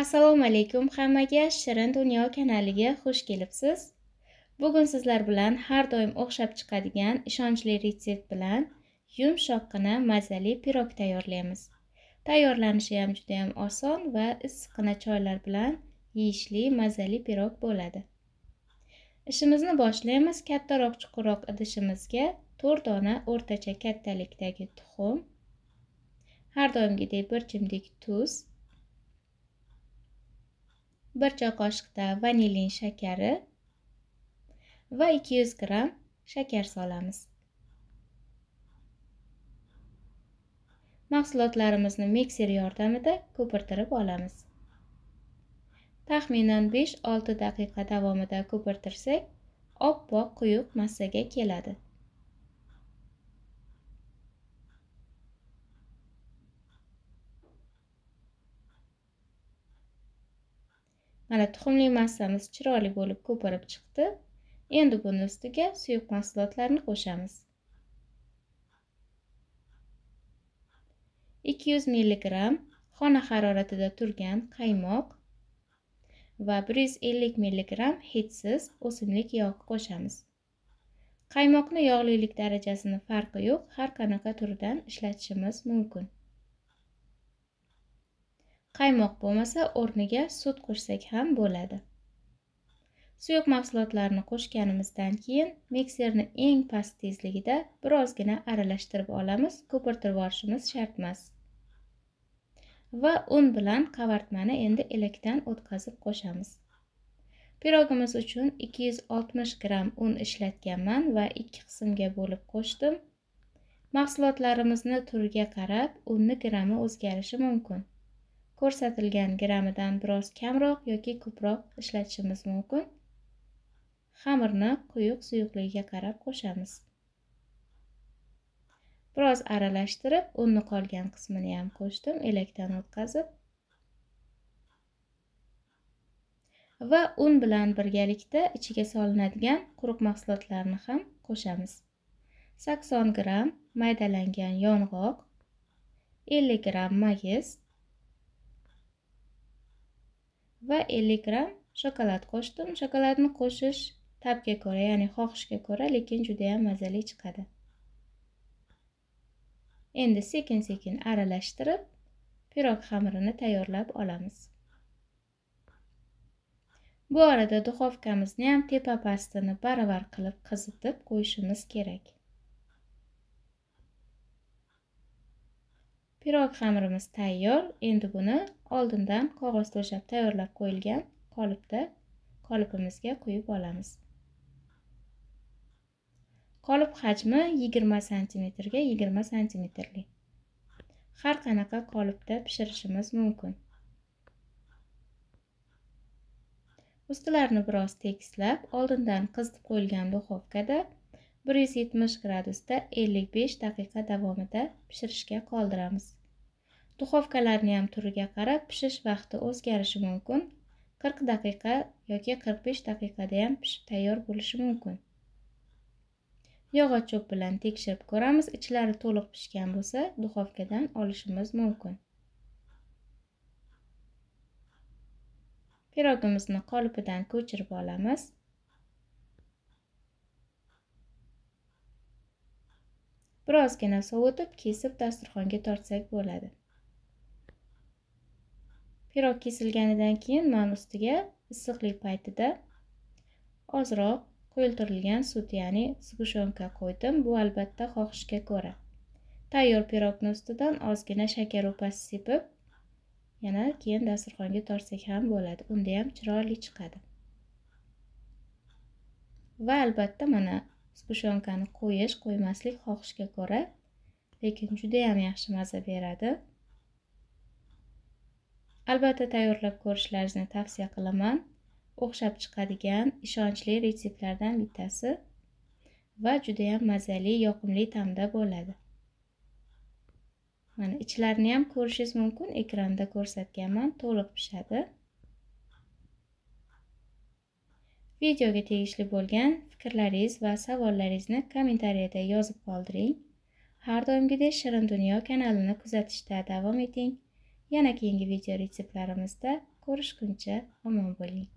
assalomu alaykum hammaga shirin dunyo kanaliga xush kelibsiz bugun sizlar bilan har doim o'xshab chiqadigan ishonchli retsept bilan yumshoqqina mazali pirog tayyorlaymiz tayyorlanishi ham juda ham oson va issiqqina choylar bilan yeyishli mazali pirog bo'ladi ishimizni boshlaymiz kattaroq chuqurroq idishimizga to'rt dona o'rtacha kattalikdagi tuxum har doimgidek bir chimdik tuz 1 choy qoshiqda vanilin shakari va 200 gram shakar solamiz. Mahsulotlarimizni mikser yordamida ko'pirtirib olamiz. Taxminan 5-6 daqiqa davomida ko'pirtirsak, oppoq quyuq massaga keladi. mana tuxumli massamiz chiroyli bo'lib ko'pirib chiqdi endi buni ustiga suyuq mahsulotlarni qo'shamiz 200 mg xona haroratida turgan qaymoq va 150 mg hidsiz o'simlik yog'i qo'shamiz qaymoqni yog'lilik darajasini farqi yo'q har qanaqa turdan ishlatishimiz mumkin Qaymoq bo'lmasa, o'rniga sut qo'shsak ham bo'ladi. Suyuq mahsulotlarni qo'shganimizdan keyin mikserni eng past tezligida birozgina aralashtirib olamiz, ko'pirtirib yuborishimiz shart emas. Va un bilan qavartmani endi elakdan o'tkazib qo'shamiz. Pirogimiz uchun 260 gram un ishlatganman va ikki qismga bo'lib qo'shdim. Mahsulotlarimizni turiga qarab unni grammi o'zgarishi mumkin. ko'rsatilgan grammidan biroz kamroq yoki ko'proq ishlatishimiz mumkin xamirni quyuq suyuqligiga qarab qo'shamiz biroz aralashtirib unni qolgan qismini ham qo'shdim elakdan o'tkazib va un bilan birgalikda ichiga solinadigan quruq mahsulotlarni ham qo'shamiz 80 gramm maydalangan yong'oq 50 gramm mayiz va 50 g shokolad qo'shdim shokoladni qo'shish tabga ko'ra ya'ni xohishga ko'ra lekin juda ham mazali chiqadi endi sekin sekin aralashtirib pirog xamirini tayyorlab olamiz bu orada duxovkamizni ham tepa pastini baravar qilib qizitib qo'yishimiz kerak Pirog xamirimiz tayyor. Endi buni oldindan qog'oz to'shab tayyorlab qo'yilgan qolipda qolipimizga quyib olamiz. Qolip hajmi 20 sm ga 20 sm lik. Har qanaqa qolipda pishirishimiz mumkin. Ustilarni biroz tekislab, oldindan qizitib qo'yilgan duxovkada 170 gradusda 55 daqiqa davomida pishirishga qoldiramiz duxovkalarni ham turiga qarab pishish vaqti o'zgarishi mumkin 40 daqiqa yoki 45 daqiqada ham pishib tayyor bo'lishi mumkin yog'och cho'p bilan tekshirib ko'ramiz ichlari to'liq pishgan bo'lsa duxovkadan olishimiz mumkin pirogimizni qolipidan ko'chirib olamiz birozgina sovutib kesib dasturxonga tortsak bo'ladi pirog kesilganidan keyin man ustiga issiqlik paytida ozroq qo'yiltirilgan sut ya'ni sgushenka qo'ydim bu albatta xohishga ko'ra tayyor pirogni ustidan ozgina shakar upasi sepib yana keyin dasturxonga tortsak ham bo'ladi unda ham chiroyli chiqadi va albatta mana Sgushonkani qo'yish, qo'ymaslik xohishga ko'ra, lekin juda ham yaxshi maza beradi. Albatta tayyorlab ko'rishlaringizni tavsiya qilaman. O'xshab chiqadigan ishonchli retseptlardan bittasi va juda ham mazali, yoqimli ta'mda bo'ladi. Mana ichlarini ham ko'rishingiz mumkin, ekranda ko'rsatganman, to'liq pishadi. Videoga tegishli bo'lgan fikrlaringiz va savollaringizni kommentariyada yozib qoldiring. Har doimgidek Shirin Dunyo kanalini kuzatishda davom eting. Yana keyingi video retseptlarimizda ko'rishguncha omon bo'ling.